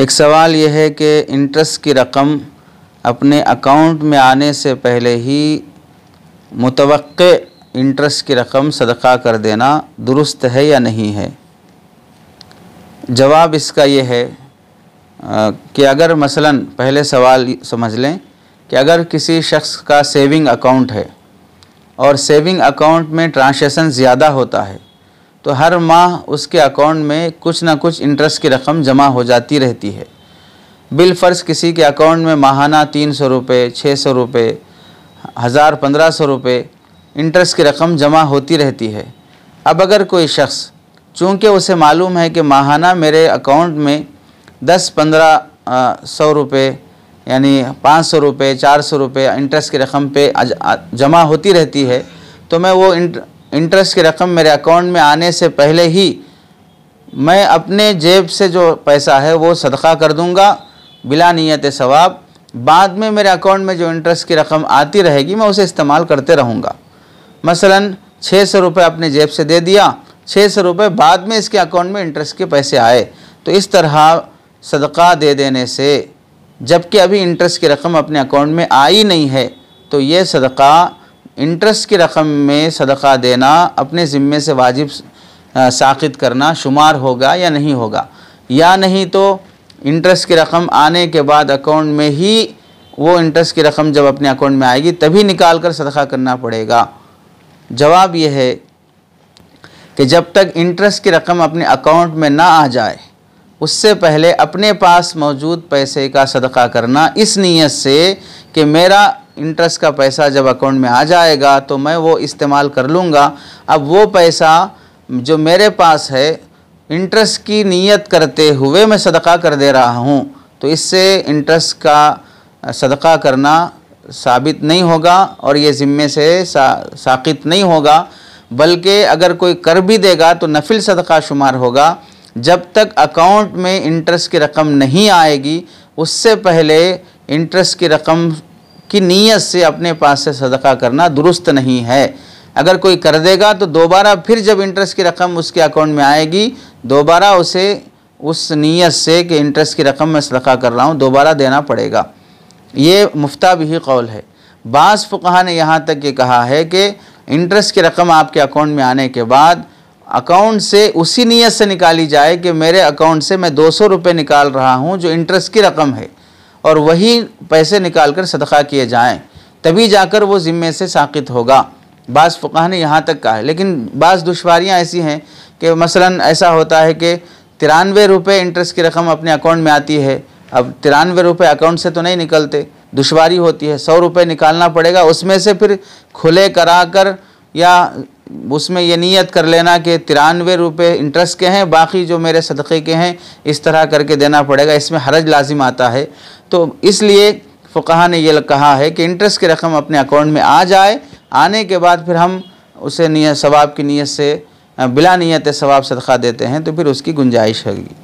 एक सवाल यह है कि इंटरेस्ट की रकम अपने अकाउंट में आने से पहले ही मुतव इंटरेस्ट की रकम सदका कर देना दुरुस्त है या नहीं है जवाब इसका यह है कि अगर मसलन पहले सवाल समझ लें कि अगर किसी शख्स का सेविंग अकाउंट है और सेविंग अकाउंट में ट्रांसेक्शन ज़्यादा होता है तो हर माह उसके अकाउंट में कुछ ना कुछ इंटरेस्ट की रकम जमा हो जाती रहती है बिल फ़र्ज किसी के अकाउंट में माहाना तीन सौ रुपये छः सौ रुपये हज़ार पंद्रह सौ रुपये इंटरेस्ट की रकम जमा होती रहती है अब अगर कोई शख्स चूँकि उसे मालूम है कि माहाना मेरे अकाउंट में दस पंद्रह सौ रुपये यानी पाँच सौ रुपये चार सौ रुपये इंटरेस्ट की रकम पे जमा होती रहती है तो मैं वो इंटरेस्ट की रकम मेरे अकाउंट में आने से पहले ही मैं अपने जेब से जो पैसा है वो सदका कर दूंगा बिला नीयत सवाब बाद में मेरे अकाउंट में जो इंटरेस्ट की रकम आती रहेगी मैं उसे इस्तेमाल करते रहूँगा मसलन छः सौ रुपये अपने जेब से दे दिया छः सौ रुपये बाद में इसके अकाउंट में इंटरेस्ट के पैसे आए तो इस तरह सदका दे देने से जबकि अभी इंटरेस्ट की रकम अपने अकाउंट में आई नहीं है तो ये सदका इंटरेस्ट की रकम में सदका देना अपने ज़िम्मे से वाजिब साखित करना शुमार होगा या नहीं होगा या नहीं तो इंटरेस्ट की रकम आने के बाद अकाउंट में ही वो इंटरेस्ट की रकम जब अपने अकाउंट में आएगी तभी निकाल कर सदका करना पड़ेगा जवाब यह है कि जब तक इंटरेस्ट की रकम अपने अकाउंट में ना आ जाए उससे पहले अपने पास मौजूद पैसे का सदका करना इस नीयत से कि मेरा इंटरेस्ट का पैसा जब अकाउंट में आ जाएगा तो मैं वो इस्तेमाल कर लूँगा अब वो पैसा जो मेरे पास है इंटरेस्ट की नीयत करते हुए मैं सदका कर दे रहा हूँ तो इससे इंटरेस्ट का सदका करना साबित नहीं होगा और ये ज़िम्मे से सा, साकित नहीं होगा बल्कि अगर कोई कर भी देगा तो नफिल सदका शुमार होगा जब तक अकाउंट में इंटरेस्ट की रकम नहीं आएगी उससे पहले इंटरेस्ट की रकम की नीयत से अपने पास से सदका करना दुरुस्त नहीं है अगर कोई कर देगा तो दोबारा फिर जब इंटरेस्ट की रकम उसके अकाउंट में आएगी दोबारा उसे उस नीयत से कि इंटरेस्ट की रकम मैं सदका कर रहा हूँ दोबारा देना पड़ेगा ये मुफ्ता भी कौल है बास फ़ुकहा ने यहाँ तक ये कहा है कि इंटरेस्ट की रकम आपके अकाउंट में आने के बाद अकाउंट से उसी नीयत से निकाली जाए कि मेरे अकाउंट से मैं दो सौ निकाल रहा हूँ जो इंटरेस्ट की रकम है और वही पैसे निकाल कर सदका किए जाएँ तभी जाकर वो ज़िम्मे से साकित होगा बाज़ फ़ुकाह ने यहाँ तक कहा है लेकिन बाज़ दुशारियाँ ऐसी हैं कि मसलन ऐसा होता है कि तिरानवे रुपये इंटरेस्ट की रकम अपने अकाउंट में आती है अब तिरानवे रुपये अकाउंट से तो नहीं निकलते दुशारी होती है सौ रुपये निकालना पड़ेगा उसमें से फिर खुले करा कर या उसमें ये नीयत कर लेना कि तिरानवे रुपये इंटरेस्ट के हैं बाकी जो मेरे सदक़े के हैं इस तरह करके देना पड़ेगा इसमें हरज लाजिम आता है तो इसलिए फ़कहा ने यह कहा है कि इंटरेस्ट की रकम अपने अकाउंट में आ जाए आने के बाद फिर हम उसे नीयत सवाब की नीयत से बिला नीयत सवाब सदक़ा देते हैं तो फिर उसकी गुंजाइश होगी